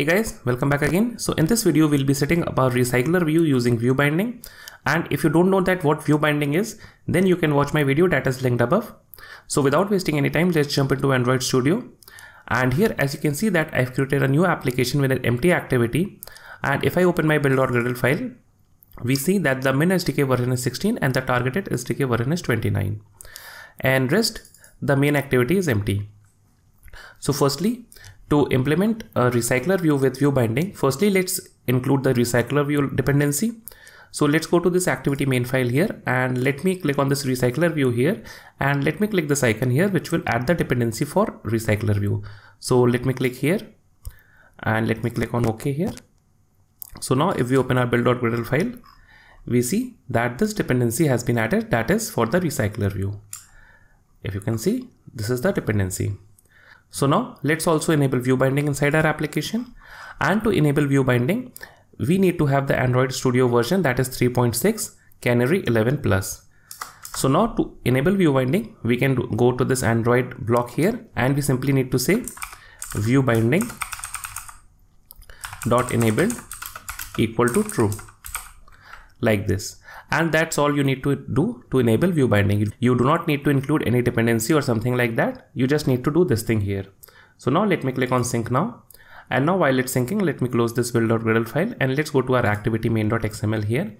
Hey guys, welcome back again. So in this video, we'll be setting up our recycler view using view binding. And if you don't know that what view binding is, then you can watch my video that is linked above. So without wasting any time, let's jump into Android Studio. And here, as you can see that I've created a new application with an empty activity. And if I open my build.gradle file, we see that the min SDK version is 16 and the targeted SDK version is 29. And rest, the main activity is empty. So firstly, to implement a recycler view with view binding, firstly let's include the recycler view dependency. So let's go to this activity main file here and let me click on this recycler view here and let me click this icon here which will add the dependency for recycler view. So let me click here and let me click on OK here. So now if we open our build.gradle file, we see that this dependency has been added that is for the recycler view. If you can see, this is the dependency. So now let's also enable view binding inside our application. And to enable view binding, we need to have the Android Studio version that is 3.6 Canary 11 Plus. So now to enable view binding, we can go to this Android block here and we simply need to say view binding dot enabled equal to true like this and that's all you need to do to enable view binding. You do not need to include any dependency or something like that. You just need to do this thing here. So now let me click on sync now. And now while it's syncing, let me close this build.gradle file and let's go to our activity main.xml here.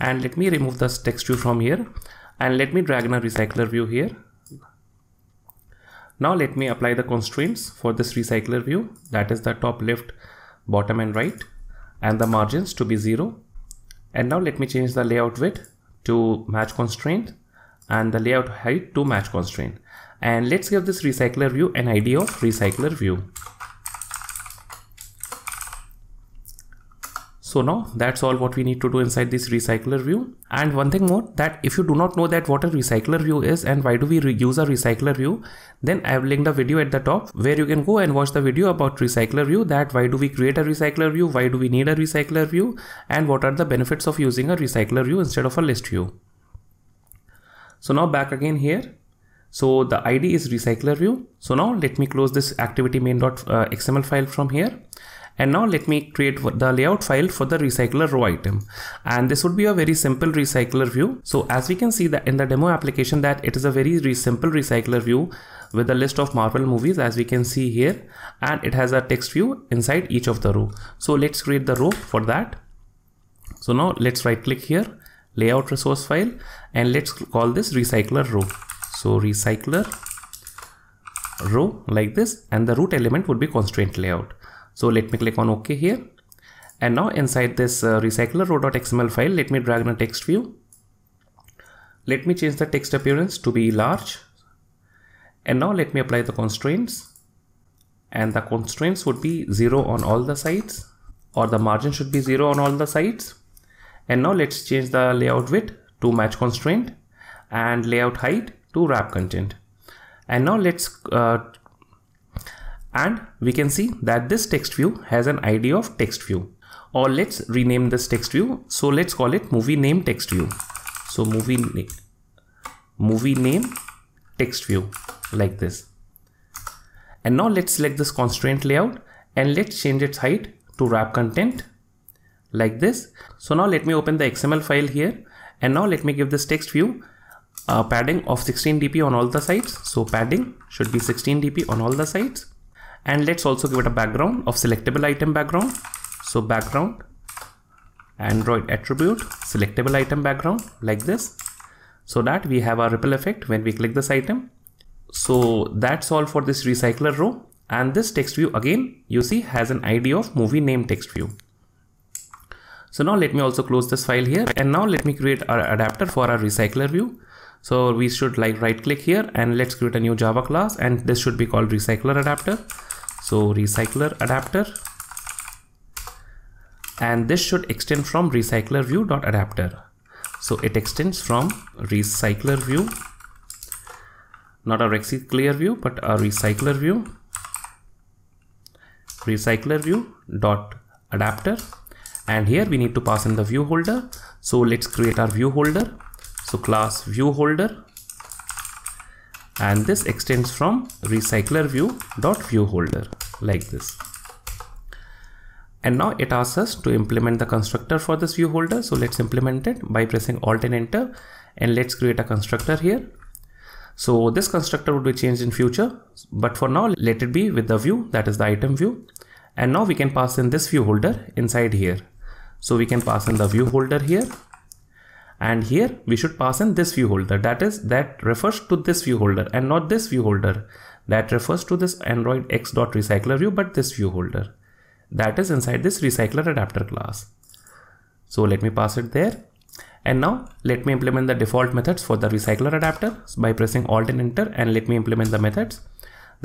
And let me remove this text view from here and let me drag in a recycler view here. Now let me apply the constraints for this recycler view that is the top left, bottom and right and the margins to be zero and now let me change the layout width to match constraint and the layout height to match constraint. And let's give this recycler view an ID of recycler view. So now that's all what we need to do inside this recycler view. And one thing more that if you do not know that what a recycler view is and why do we use a recycler view, then I have linked a video at the top where you can go and watch the video about recycler view that why do we create a recycler view, why do we need a recycler view and what are the benefits of using a recycler view instead of a list view. So now back again here. So the ID is recycler view. So now let me close this activity main.xml uh, file from here and now let me create the layout file for the recycler row item. And this would be a very simple recycler view. So as we can see that in the demo application that it is a very re simple recycler view with a list of Marvel movies as we can see here. And it has a text view inside each of the row. So let's create the row for that. So now let's right click here, layout resource file, and let's call this recycler row. So recycler row like this and the root element would be constraint layout. So let me click on OK here. And now inside this uh, recycler row.xml file, let me drag in a text view. Let me change the text appearance to be large. And now let me apply the constraints. And the constraints would be zero on all the sides or the margin should be zero on all the sides. And now let's change the layout width to match constraint and layout height to wrap content. And now let's uh, and we can see that this text view has an ID of text view or let's rename this text view. So let's call it movie name text view. So movie, movie name text view like this. And now let's select this constraint layout and let's change its height to wrap content like this. So now let me open the XML file here and now let me give this text view a padding of 16 dp on all the sides. So padding should be 16 dp on all the sides and let's also give it a background of selectable item background so background android attribute selectable item background like this so that we have a ripple effect when we click this item so that's all for this recycler row and this text view again you see has an id of movie name text view so now let me also close this file here and now let me create our adapter for our recycler view so we should like right click here and let's create a new java class and this should be called recycler adapter so recycler adapter and this should extend from recycler view dot adapter so it extends from recycler view not a recycler view but a recycler view recycler view dot adapter and here we need to pass in the view holder so let's create our view holder so class view holder and this extends from recycler view dot view holder like this and now it asks us to implement the constructor for this view holder so let's implement it by pressing alt and enter and let's create a constructor here so this constructor would be changed in future but for now let it be with the view that is the item view and now we can pass in this view holder inside here so we can pass in the view holder here and here we should pass in this view holder that is that refers to this view holder and not this view holder that refers to this android x dot view but this view holder that is inside this recycler adapter class so let me pass it there and now let me implement the default methods for the recycler adapter by pressing alt and enter and let me implement the methods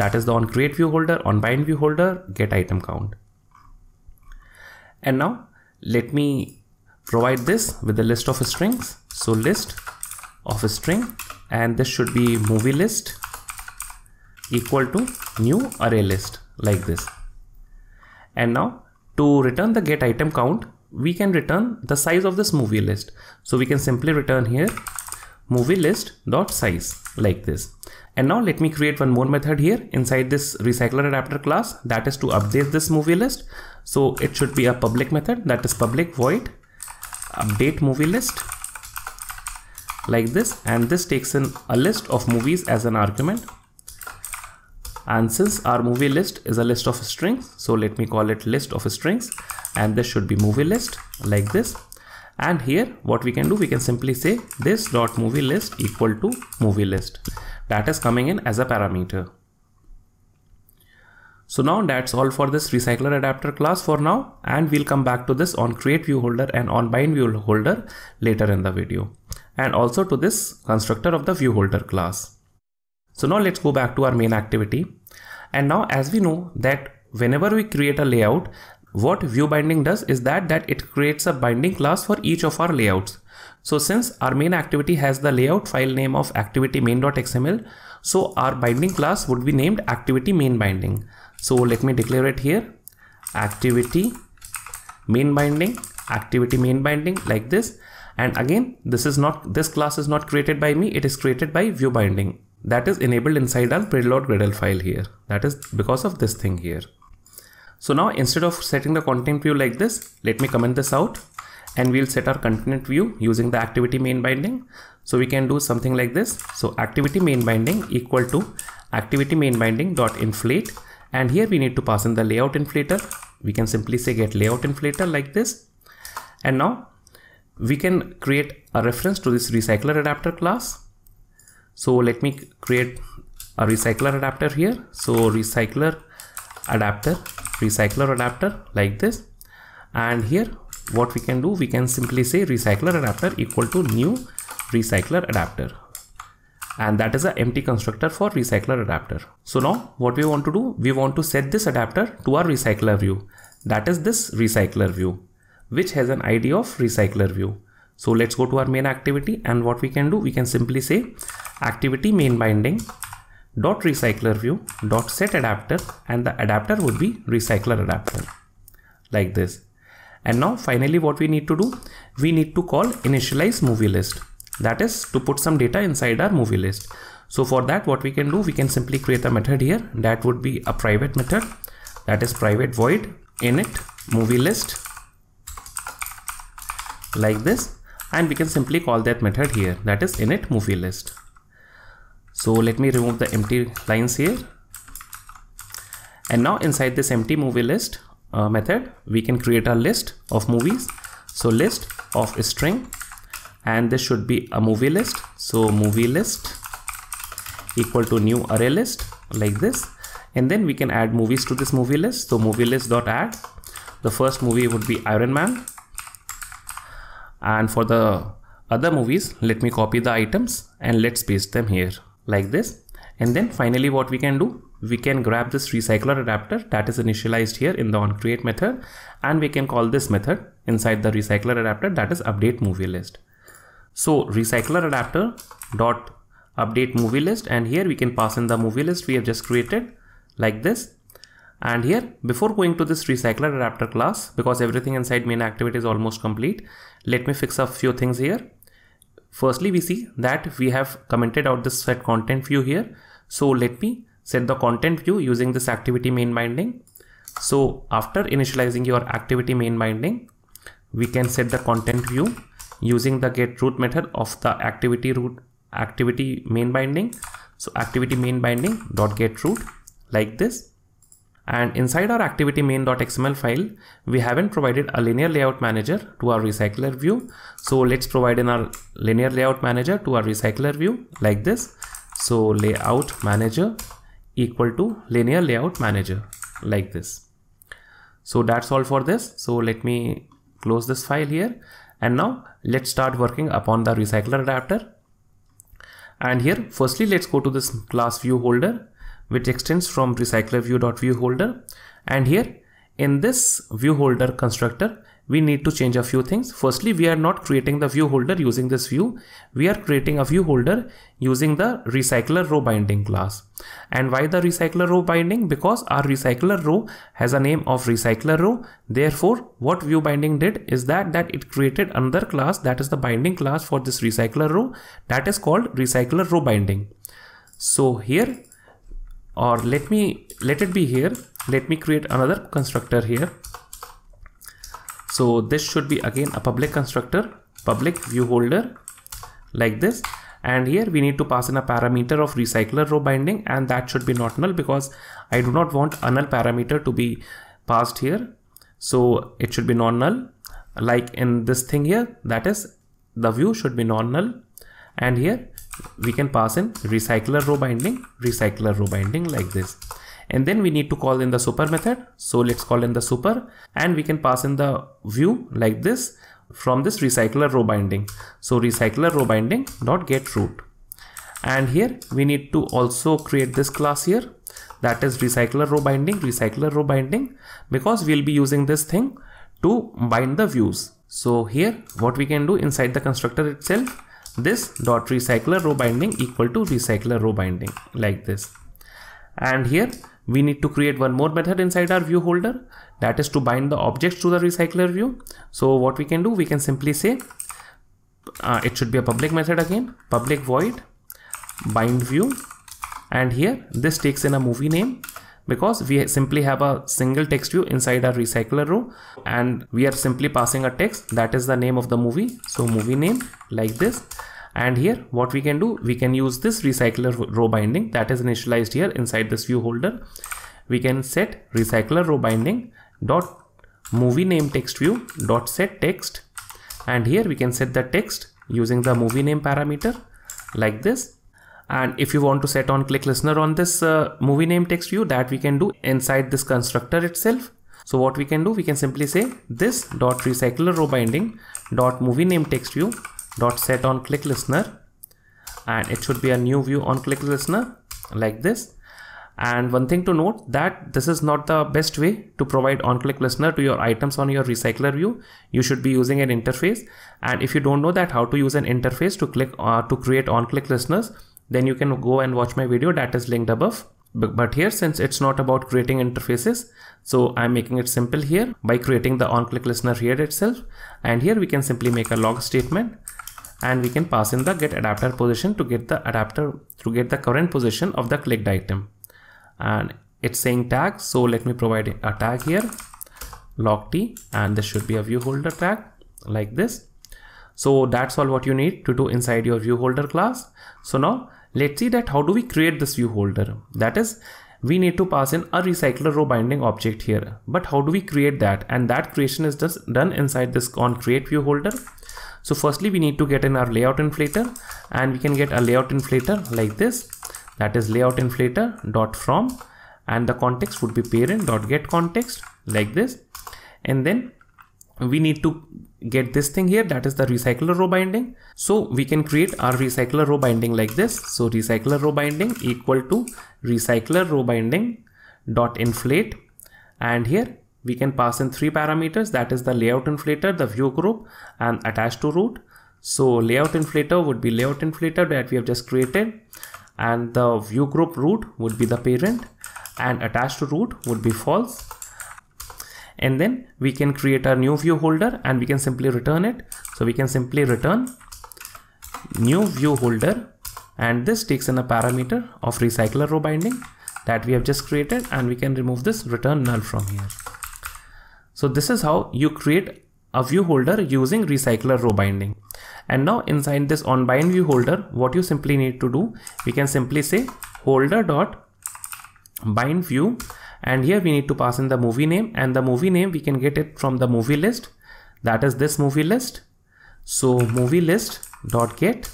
that is the on create view holder on bind view holder get item count and now let me provide this with a list of strings so list of a string and this should be movie list equal to new array list like this and now to return the get item count we can return the size of this movie list so we can simply return here movie list dot size like this and now let me create one more method here inside this recycler adapter class that is to update this movie list so it should be a public method that is public void update movie list like this and this takes in a list of movies as an argument and since our movie list is a list of strings so let me call it list of strings and this should be movie list like this and here what we can do we can simply say this dot movie list equal to movie list that is coming in as a parameter so now that's all for this recycler adapter class for now and we'll come back to this on create view holder and on bind view holder later in the video and also to this constructor of the view holder class. So now let's go back to our main activity and now as we know that whenever we create a layout what view binding does is that that it creates a binding class for each of our layouts. So since our main activity has the layout file name of activity main.xml so our binding class would be named activity main binding so let me declare it here activity main binding activity main binding like this and again this is not this class is not created by me it is created by view binding that is enabled inside our preload gradle file here that is because of this thing here so now instead of setting the content view like this let me comment this out and we'll set our content view using the activity main binding so we can do something like this so activity main binding equal to activity main binding dot inflate and here we need to pass in the layout inflator we can simply say get layout inflator like this and now we can create a reference to this recycler adapter class so let me create a recycler adapter here so recycler adapter recycler adapter like this and here what we can do we can simply say recycler adapter equal to new recycler adapter and that is an empty constructor for recycler adapter. So now what we want to do, we want to set this adapter to our recycler view. That is this recycler view, which has an ID of recycler view. So let's go to our main activity and what we can do, we can simply say activity main binding dot recycler view dot set adapter and the adapter would be recycler adapter like this. And now finally what we need to do, we need to call initialize movie list that is to put some data inside our movie list so for that what we can do we can simply create a method here that would be a private method that is private void init movie list like this and we can simply call that method here that is init movie list so let me remove the empty lines here and now inside this empty movie list uh, method we can create a list of movies so list of string and this should be a movie list so movie list equal to new array list like this and then we can add movies to this movie list so movie list dot add the first movie would be iron man and for the other movies let me copy the items and let's paste them here like this and then finally what we can do we can grab this recycler adapter that is initialized here in the onCreate method and we can call this method inside the recycler adapter that is update movie list so recycler adapter dot update movie list and here we can pass in the movie list we have just created like this and here before going to this recycler adapter class because everything inside main activity is almost complete let me fix a few things here firstly we see that we have commented out this set content view here so let me set the content view using this activity main binding so after initializing your activity main binding we can set the content view using the get root method of the activity root activity main binding. So activity main binding dot get root like this. And inside our activity main.xml file, we haven't provided a linear layout manager to our recycler view. So let's provide in our linear layout manager to our recycler view like this. So layout manager equal to linear layout manager like this. So that's all for this. So let me close this file here and now let's start working upon the recycler adapter and here firstly let's go to this class view holder which extends from recycler View holder and here in this view holder constructor we need to change a few things. Firstly, we are not creating the view holder using this view. We are creating a view holder using the recycler row binding class. And why the recycler row binding? Because our recycler row has a name of recycler row. Therefore, what view binding did is that, that it created another class that is the binding class for this recycler row that is called recycler row binding. So here or let me let it be here. Let me create another constructor here so this should be again a public constructor public view holder like this and here we need to pass in a parameter of recycler row binding and that should be not null because I do not want a null parameter to be passed here so it should be non null like in this thing here that is the view should be non null and here we can pass in recycler row binding recycler row binding like this and then we need to call in the super method so let's call in the super and we can pass in the view like this from this recycler row binding so recycler row binding dot get root and here we need to also create this class here that is recycler row binding recycler row binding because we'll be using this thing to bind the views so here what we can do inside the constructor itself this dot recycler row binding equal to recycler row binding like this and here we need to create one more method inside our view holder that is to bind the objects to the recycler view. So what we can do, we can simply say uh, it should be a public method again, public void bind view and here this takes in a movie name because we simply have a single text view inside our recycler row and we are simply passing a text that is the name of the movie. So movie name like this and here what we can do we can use this recycler row binding that is initialized here inside this view holder we can set recycler row binding dot movie name text view dot set text and here we can set the text using the movie name parameter like this and if you want to set on click listener on this uh, movie name text view that we can do inside this constructor itself so what we can do we can simply say this dot recycler row binding dot movie name text view dot set on click listener and it should be a new view on click listener like this and one thing to note that this is not the best way to provide on-click listener to your items on your recycler view. You should be using an interface. And if you don't know that how to use an interface to click uh, to create on-click listeners, then you can go and watch my video that is linked above. But here, since it's not about creating interfaces, so I'm making it simple here by creating the on-click listener here itself. And here we can simply make a log statement and we can pass in the get adapter position to get the adapter to get the current position of the clicked item and it's saying tag so let me provide a tag here log t and this should be a view holder tag like this so that's all what you need to do inside your view holder class so now let's see that how do we create this view holder that is we need to pass in a recycler row binding object here but how do we create that and that creation is just done inside this on create view holder so firstly, we need to get in our layout inflator and we can get a layout inflator like this. That is layout inflator dot from and the context would be parent dot get context like this. And then we need to get this thing here that is the recycler row binding so we can create our recycler row binding like this so recycler row binding equal to recycler row binding dot inflate and here we can pass in three parameters that is the layout inflator the view group and attached to root so layout inflator would be layout inflator that we have just created and the view group root would be the parent and attached to root would be false and then we can create a new view holder and we can simply return it so we can simply return new view holder and this takes in a parameter of recycler row binding that we have just created and we can remove this return null from here so this is how you create a view holder using recycler row binding. And now inside this on bind view holder, what you simply need to do, we can simply say holder dot bind view and here we need to pass in the movie name and the movie name we can get it from the movie list that is this movie list so movie list dot get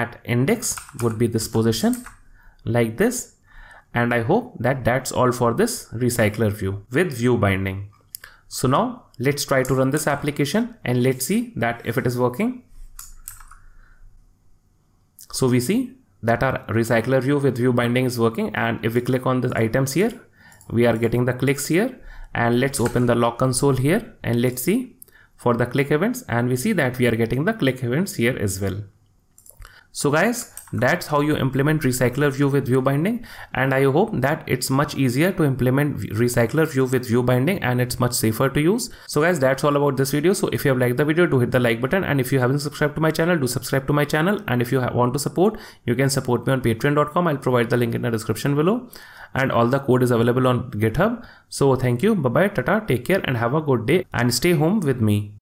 at index would be this position like this and i hope that that's all for this recycler view with view binding so now let's try to run this application and let's see that if it is working. So we see that our recycler view with view binding is working and if we click on the items here, we are getting the clicks here and let's open the log console here and let's see for the click events and we see that we are getting the click events here as well. So guys, that's how you implement recycler view with view binding and I hope that it's much easier to implement recycler view with view binding and it's much safer to use. So guys, that's all about this video. So if you have liked the video, do hit the like button and if you haven't subscribed to my channel, do subscribe to my channel and if you want to support, you can support me on patreon.com. I'll provide the link in the description below and all the code is available on GitHub. So thank you. Bye bye. Tata. Take care and have a good day and stay home with me.